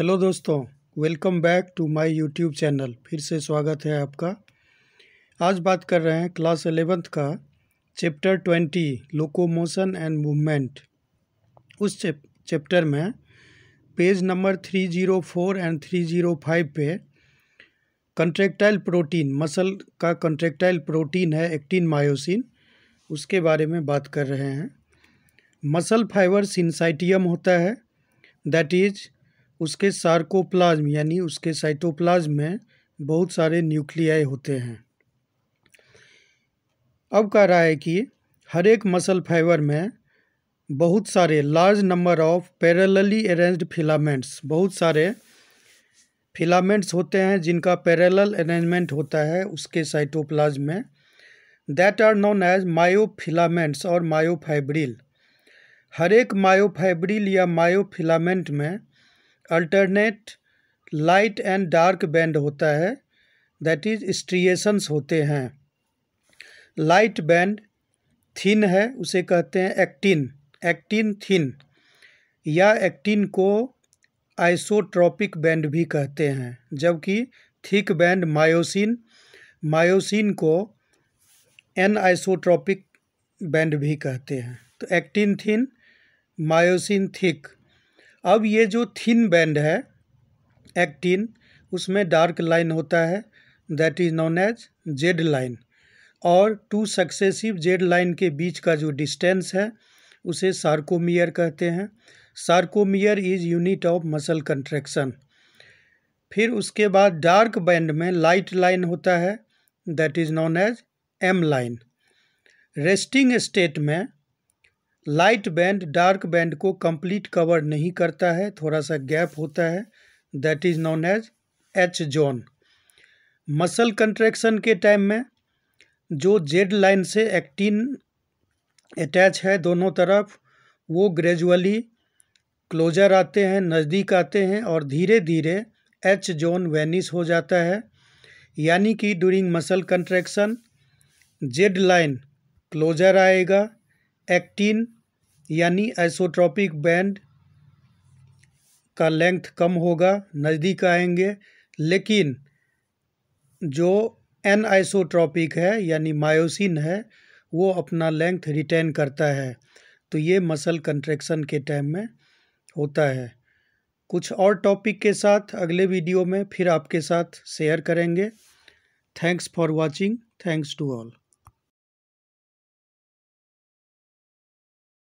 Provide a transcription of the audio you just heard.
hello दोस्तों welcome back to my YouTube channel फिर से स्वागत है आपका आज बात कर रहे हैं क्लास एलेवेंथ का chapter twenty locomotion and movement उस चैप्टर में page number three zero four and three zero five पे कंट्रेक्टाइल प्रोटीन मसल का कंट्रेक्टाइल प्रोटीन है एक्टिन मायोसिन उसके बारे में बात कर रहे हैं मसल फाइबर सिंसाइटियम होता है दैट इज़ उसके सार्कोप्लाज्म यानी उसके साइटोप्लाज्म में बहुत सारे न्यूक्लियाई होते हैं अब कह रहा है कि हर एक मसल फाइबर में बहुत सारे large number of parallelly arranged filaments बहुत सारे फिलामेंट्स होते हैं जिनका पैरेलल अरेंजमेंट होता है उसके साइटोप्लाज्म में that are known as myofilaments और मायोफाइब्रिल हर एक मायोफाइब्रिल या मायोफिलामेंट में alternate light and dark band होता है दैट इज स्ट्रिएशंस होते हैं लाइट बैंड थिन है उसे कहते हैं एक्टिन एक्टिन थिन या एक्टिन को आइसोट्रॉपिक बैंड भी कहते हैं जबकि थिक बैंड मायोसिन मायोसिन को एन आइसोट्रॉपिक बैंड भी कहते हैं तो एक्टिन थिन मायोसिन थिक अब ये जो थिन बैंड है एक्टिन उसमें डार्क लाइन होता है that is known as Z line और टू सक्सेसिव जेड लाइन के बीच का जो डिस्टेंस है उसे सार्कोमियर कहते हैं sarcomere is unit of muscle contraction फिर उसके बाद डार्क बैंड में लाइट लाइन होता है that is known as M line resting state में लाइट बैंड डार्क बैंड को कंप्लीट कवर नहीं करता है थोड़ा सा गैप होता है that is known as H zone muscle contraction के टाइम में जो जेड लाइन से एक्टिन अटैच है दोनों तरफ वो ग्रेजुअली क्लोजर आते हैं नज़दीक आते हैं और धीरे धीरे एच जोन वेनिस हो जाता है यानी कि during muscle contraction Z line closer आएगा एक्टिन यानी आइसोट्रॉपिक बैंड का लेंथ कम होगा नज़दीक आएंगे लेकिन जो एन आइसोट्रॉपिक है यानी मायोसिन है वो अपना लेंथ रिटेन करता है तो ये मसल कंट्रैक्शन के टाइम में होता है कुछ और टॉपिक के साथ अगले वीडियो में फिर आपके साथ शेयर करेंगे thanks for watching thanks to all